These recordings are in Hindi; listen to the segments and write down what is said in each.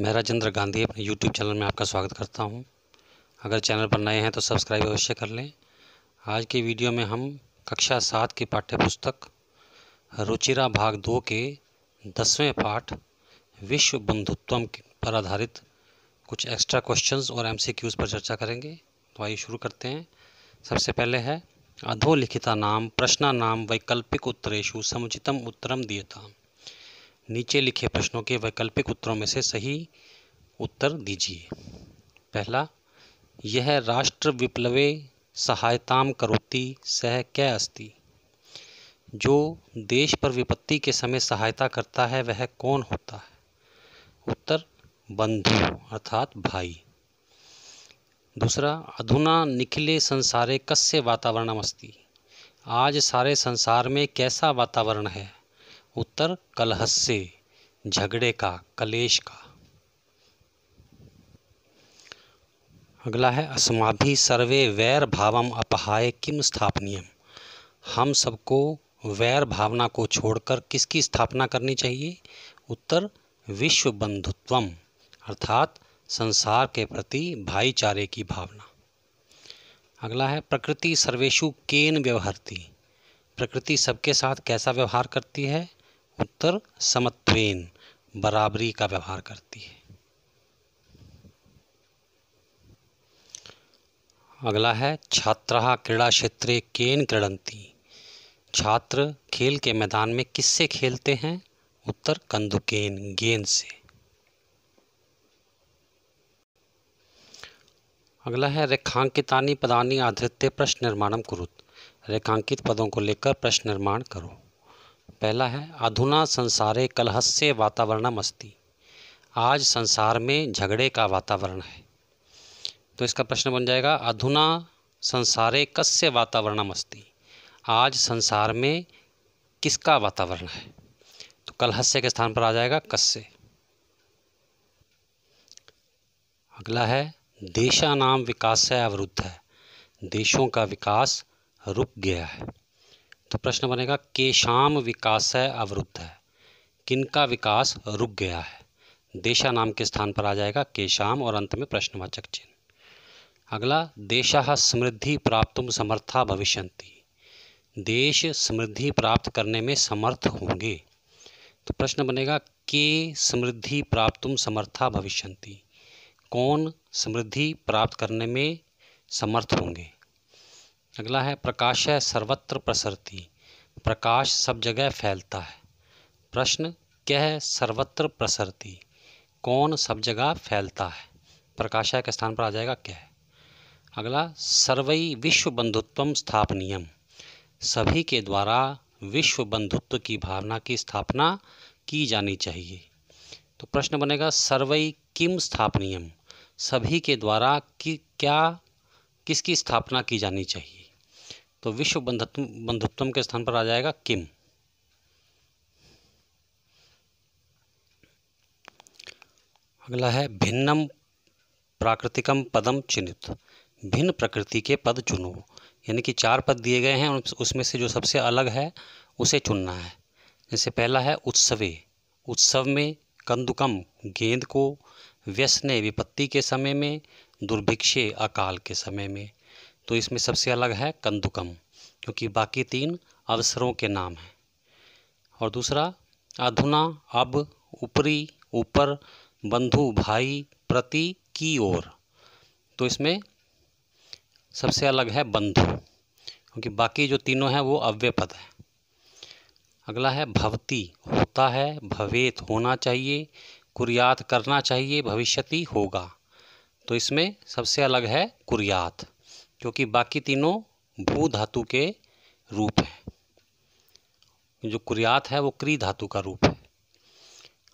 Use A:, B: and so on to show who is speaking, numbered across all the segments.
A: मैं राजेंद्र गांधी अपने यूट्यूब चैनल में आपका स्वागत करता हूं। अगर चैनल पर नए हैं तो सब्सक्राइब अवश्य कर लें आज की वीडियो में हम कक्षा सात की पाठ्यपुस्तक रुचिरा भाग दो के दसवें पाठ विश्व बंधुत्वम पर आधारित कुछ एक्स्ट्रा क्वेश्चंस और एम पर चर्चा करेंगे तो आइए शुरू करते हैं सबसे पहले है अधोलिखिता नाम प्रश्न नाम वैकल्पिक उत्तरेशु समुचितम उत्तरम था नीचे लिखे प्रश्नों के वैकल्पिक उत्तरों में से सही उत्तर दीजिए पहला यह राष्ट्र विप्लवे सहायताम करोति सह क्या अस्ति जो देश पर विपत्ति के समय सहायता करता है वह कौन होता है उत्तर बंधु अर्थात भाई दूसरा अधुना निखिले संसारे कस्य वातावरणमस्ति आज सारे संसार में कैसा वातावरण है उत्तर कलहस से झगड़े का कलेश का अगला है अस्माभि सर्वे वैर भावम अपहाय किम स्थापनीयम हम सबको वैर भावना को छोड़कर किसकी स्थापना करनी चाहिए उत्तर विश्व बंधुत्वम अर्थात संसार के प्रति भाईचारे की भावना अगला है प्रकृति सर्वेशु केन व्यवहारती प्रकृति सबके साथ कैसा व्यवहार करती है उत्तर समत्वेन बराबरी का व्यवहार करती है अगला है छात्रा क्रीड़ा क्षेत्रे केन क्रीडंती छात्र खेल के मैदान में किससे खेलते हैं उत्तर कंदुकेन गेंद से अगला है रेखांकितानी पदानी आधृत्य प्रश्न निर्माणम कुरुत रेखांकित पदों को लेकर प्रश्न निर्माण करो पहला है अधुना संसारे कलहस्य वातावरणम अस्ति आज संसार में झगड़े का वातावरण है तो इसका प्रश्न बन जाएगा अधुना संसारे कस्य वातावरणम अस्ति आज संसार में किसका वातावरण है तो कलहस्य के स्थान पर आ जाएगा कस्य अगला है देशा नाम विकास से अवरुद्ध है देशों का विकास रुक गया है तो प्रश्न बनेगा केशाम विकास है अवरुद्ध है किनका विकास रुक गया है देशा नाम के स्थान पर आ जाएगा केशाम और अंत में प्रश्नवाचक चिन्ह अगला देशा समृद्धि प्राप्त समर्था भविष्यंति देश समृद्धि प्राप्त करने में समर्थ होंगे तो प्रश्न बनेगा के समृद्धि प्राप्त समर्था भविष्यंति कौन समृद्धि प्राप्त करने में समर्थ होंगे अगला है प्रकाश है सर्वत्र प्रसरती प्रकाश सब जगह फैलता है प्रश्न क्या है सर्वत्र प्रसरती कौन सब जगह फैलता है प्रकाशा के स्थान पर आ जाएगा क्या है अगला सर्वई विश्व बंधुत्व स्थापनीयम सभी के द्वारा विश्व बंधुत्व की भावना की स्थापना की जानी चाहिए तो प्रश्न बनेगा सर्वई किम स्थापनीयम सभी के द्वारा कि क्या किसकी स्थापना की जानी चाहिए तो विश्व बंधुत्वम के स्थान पर आ जाएगा किम अगला है भिन्नम प्राकृतिकम पदम चिन्हित भिन्न प्रकृति के पद चुनो यानी कि चार पद दिए गए हैं उसमें से जो सबसे अलग है उसे चुनना है जैसे पहला है उत्सवे उत्सव में कंदुकम गेंद को व्यसने विपत्ति के समय में दुर्भिक्षे अकाल के समय में तो इसमें सबसे अलग है कंदुकम क्योंकि बाकी तीन अवसरों के नाम हैं और दूसरा अधुना अब ऊपरी ऊपर बंधु भाई प्रति की ओर तो इसमें सबसे अलग है बंधु क्योंकि बाकी जो तीनों हैं वो अव्य पद है अगला है भवती होता है भवेत होना चाहिए कुरियात करना चाहिए भविष्यति होगा तो इसमें सबसे अलग है कुरियात क्योंकि बाकी तीनों भू धातु के रूप हैं जो कुरियात है वो क्री धातु का रूप है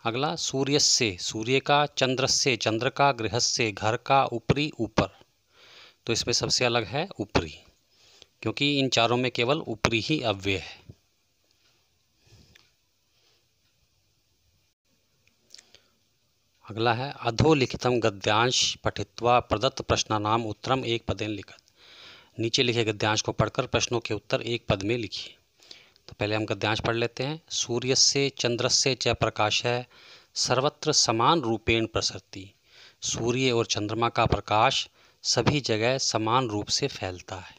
A: अगला सूर्य से सूर्य का चंद्र से चंद्र का गृह से घर का ऊपरी ऊपर तो इसमें सबसे अलग है ऊपरी क्योंकि इन चारों में केवल ऊपरी ही अव्यय है अगला है अधोलिखितम गद्यांश पठित्वा प्रदत्त प्रश्नानाम उत्तरम एक पदेन लिखा नीचे लिखे गद्यांश को पढ़कर प्रश्नों के उत्तर एक पद में लिखिए तो पहले हम गद्यांश पढ़ लेते हैं सूर्य से चंद्र से च प्रकाश है सर्वत्र समान रूपेण प्रसरती सूर्य और चंद्रमा का प्रकाश सभी जगह समान रूप से फैलता है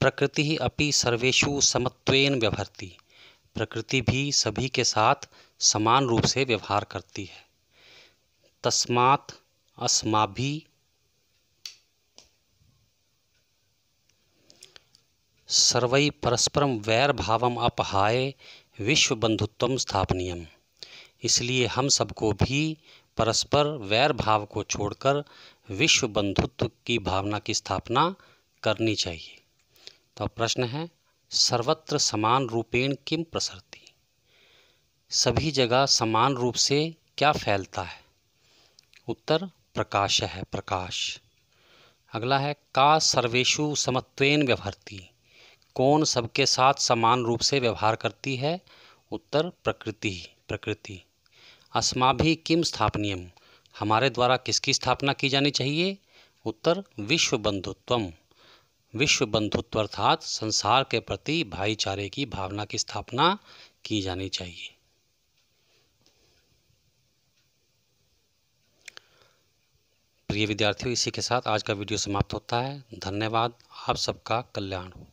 A: प्रकृति अपि सर्वेशु समत्वेन व्यवहारती प्रकृति भी सभी के साथ समान रूप से व्यवहार करती है तस्मात् अस्माभि सर्वै परस्परम वैर भावम अपहाय विश्व बंधुत्व स्थापनीयम इसलिए हम सबको भी परस्पर वैर भाव को छोड़कर विश्व बंधुत्व की भावना की स्थापना करनी चाहिए तो प्रश्न है सर्वत्र समान रूपेण किम प्रसरती सभी जगह समान रूप से क्या फैलता है उत्तर प्रकाश है प्रकाश अगला है का सर्वेशु समत्वेन व्यवहारती कौन सबके साथ समान रूप से व्यवहार करती है उत्तर प्रकृति प्रकृति अस्माभि किम स्थापनीयम हमारे द्वारा किसकी स्थापना की जानी चाहिए उत्तर विश्व बंधुत्वम विश्व बंधुत्व अर्थात संसार के प्रति भाईचारे की भावना की स्थापना की जानी चाहिए प्रिय विद्यार्थियों इसी के साथ आज का वीडियो समाप्त होता है धन्यवाद आप सबका कल्याण हो